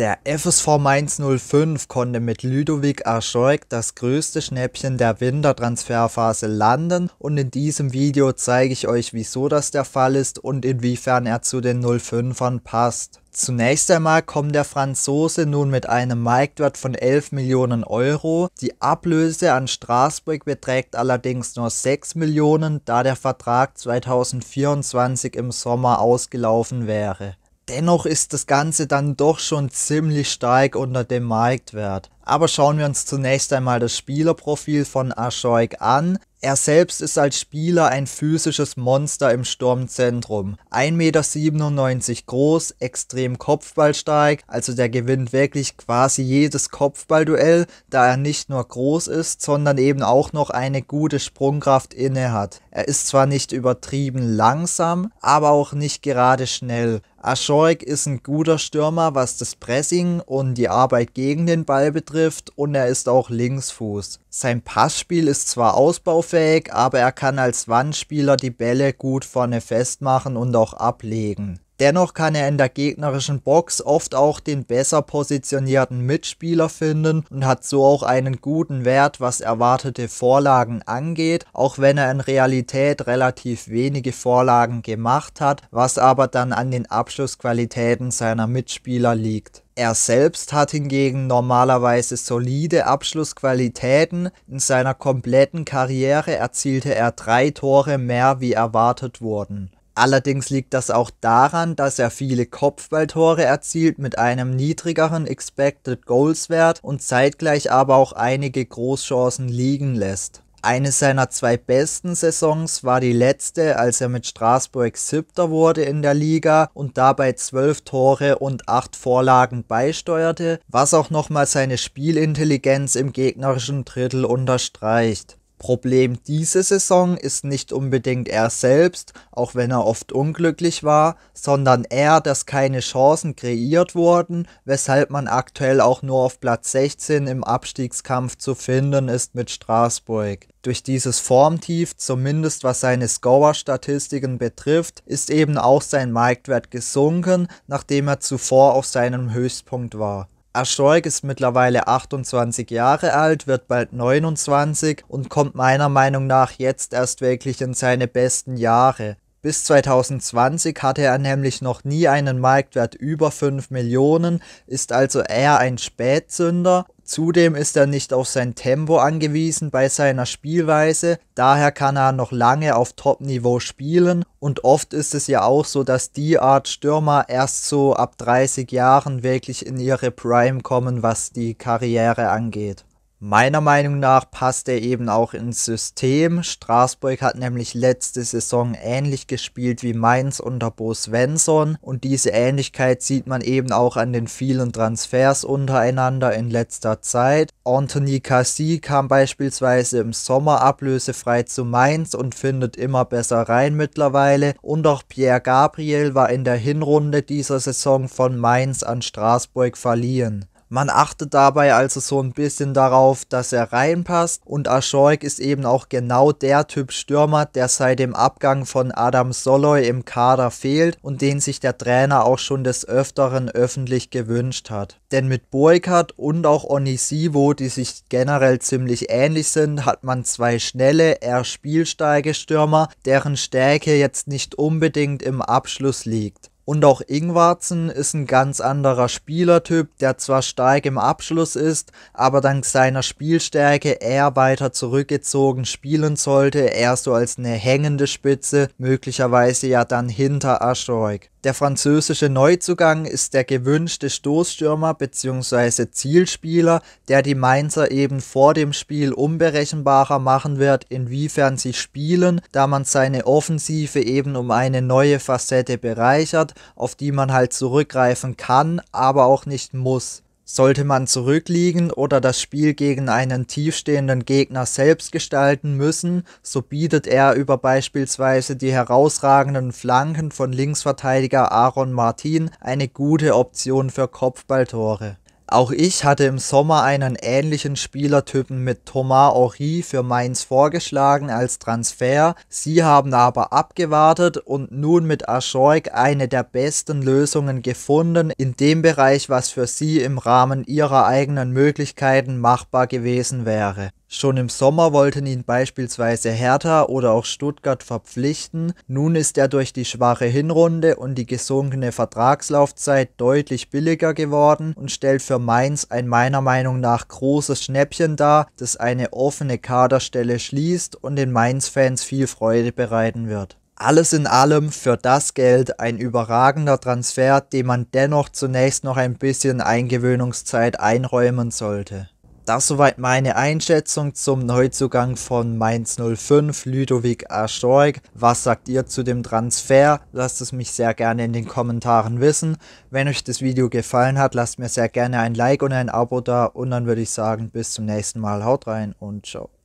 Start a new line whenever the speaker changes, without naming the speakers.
Der FSV Mainz 05 konnte mit Ludovic Arschoik das größte Schnäppchen der Wintertransferphase landen und in diesem Video zeige ich euch, wieso das der Fall ist und inwiefern er zu den 05ern passt. Zunächst einmal kommt der Franzose nun mit einem Marktwert von 11 Millionen Euro. Die Ablöse an Straßburg beträgt allerdings nur 6 Millionen, da der Vertrag 2024 im Sommer ausgelaufen wäre dennoch ist das Ganze dann doch schon ziemlich stark unter dem Marktwert. Aber schauen wir uns zunächst einmal das Spielerprofil von Ashoik an. Er selbst ist als Spieler ein physisches Monster im Sturmzentrum. 1,97 Meter groß, extrem kopfballstark, also der gewinnt wirklich quasi jedes Kopfballduell, da er nicht nur groß ist, sondern eben auch noch eine gute Sprungkraft inne hat. Er ist zwar nicht übertrieben langsam, aber auch nicht gerade schnell. Ashoik ist ein guter Stürmer, was das Pressing und die Arbeit gegen den Ball betrifft trifft und er ist auch Linksfuß. Sein Passspiel ist zwar ausbaufähig, aber er kann als Wandspieler die Bälle gut vorne festmachen und auch ablegen. Dennoch kann er in der gegnerischen Box oft auch den besser positionierten Mitspieler finden und hat so auch einen guten Wert, was erwartete Vorlagen angeht, auch wenn er in Realität relativ wenige Vorlagen gemacht hat, was aber dann an den Abschlussqualitäten seiner Mitspieler liegt. Er selbst hat hingegen normalerweise solide Abschlussqualitäten. In seiner kompletten Karriere erzielte er drei Tore mehr, wie erwartet wurden. Allerdings liegt das auch daran, dass er viele Kopfballtore erzielt mit einem niedrigeren Expected Goals Wert und zeitgleich aber auch einige Großchancen liegen lässt. Eine seiner zwei besten Saisons war die letzte, als er mit Straßburg siebter wurde in der Liga und dabei zwölf Tore und acht Vorlagen beisteuerte, was auch nochmal seine Spielintelligenz im gegnerischen Drittel unterstreicht. Problem diese Saison ist nicht unbedingt er selbst, auch wenn er oft unglücklich war, sondern er, dass keine Chancen kreiert wurden, weshalb man aktuell auch nur auf Platz 16 im Abstiegskampf zu finden ist mit Straßburg. Durch dieses Formtief, zumindest was seine Scorer-Statistiken betrifft, ist eben auch sein Marktwert gesunken, nachdem er zuvor auf seinem Höchstpunkt war. Astorg ist mittlerweile 28 Jahre alt, wird bald 29 und kommt meiner Meinung nach jetzt erst wirklich in seine besten Jahre. Bis 2020 hatte er nämlich noch nie einen Marktwert über 5 Millionen, ist also eher ein Spätzünder Zudem ist er nicht auf sein Tempo angewiesen bei seiner Spielweise, daher kann er noch lange auf Top-Niveau spielen und oft ist es ja auch so, dass die Art Stürmer erst so ab 30 Jahren wirklich in ihre Prime kommen, was die Karriere angeht. Meiner Meinung nach passt er eben auch ins System. Straßburg hat nämlich letzte Saison ähnlich gespielt wie Mainz unter Bo Svensson und diese Ähnlichkeit sieht man eben auch an den vielen Transfers untereinander in letzter Zeit. Anthony Cassie kam beispielsweise im Sommer ablösefrei zu Mainz und findet immer besser rein mittlerweile und auch Pierre Gabriel war in der Hinrunde dieser Saison von Mainz an Straßburg verliehen. Man achtet dabei also so ein bisschen darauf, dass er reinpasst und Aschoik ist eben auch genau der Typ Stürmer, der seit dem Abgang von Adam Soloy im Kader fehlt und den sich der Trainer auch schon des Öfteren öffentlich gewünscht hat. Denn mit Burkhardt und auch Onisivo, die sich generell ziemlich ähnlich sind, hat man zwei schnelle, eher spielsteige Stürmer, deren Stärke jetzt nicht unbedingt im Abschluss liegt. Und auch Ingwarzen ist ein ganz anderer Spielertyp, der zwar stark im Abschluss ist, aber dank seiner Spielstärke eher weiter zurückgezogen spielen sollte, eher so als eine hängende Spitze, möglicherweise ja dann hinter Aschorg. Der französische Neuzugang ist der gewünschte Stoßstürmer bzw. Zielspieler, der die Mainzer eben vor dem Spiel unberechenbarer machen wird, inwiefern sie spielen, da man seine Offensive eben um eine neue Facette bereichert auf die man halt zurückgreifen kann, aber auch nicht muss. Sollte man zurückliegen oder das Spiel gegen einen tiefstehenden Gegner selbst gestalten müssen, so bietet er über beispielsweise die herausragenden Flanken von Linksverteidiger Aaron Martin eine gute Option für Kopfballtore. Auch ich hatte im Sommer einen ähnlichen Spielertypen mit Thomas Henry für Mainz vorgeschlagen als Transfer. Sie haben aber abgewartet und nun mit Aschoik eine der besten Lösungen gefunden in dem Bereich, was für sie im Rahmen ihrer eigenen Möglichkeiten machbar gewesen wäre. Schon im Sommer wollten ihn beispielsweise Hertha oder auch Stuttgart verpflichten, nun ist er durch die schwache Hinrunde und die gesunkene Vertragslaufzeit deutlich billiger geworden und stellt für Mainz ein meiner Meinung nach großes Schnäppchen dar, das eine offene Kaderstelle schließt und den Mainz-Fans viel Freude bereiten wird. Alles in allem für das Geld ein überragender Transfer, dem man dennoch zunächst noch ein bisschen Eingewöhnungszeit einräumen sollte. Das soweit meine Einschätzung zum Neuzugang von Mainz 05, Ludovic Astorik. Was sagt ihr zu dem Transfer? Lasst es mich sehr gerne in den Kommentaren wissen. Wenn euch das Video gefallen hat, lasst mir sehr gerne ein Like und ein Abo da und dann würde ich sagen, bis zum nächsten Mal. Haut rein und ciao.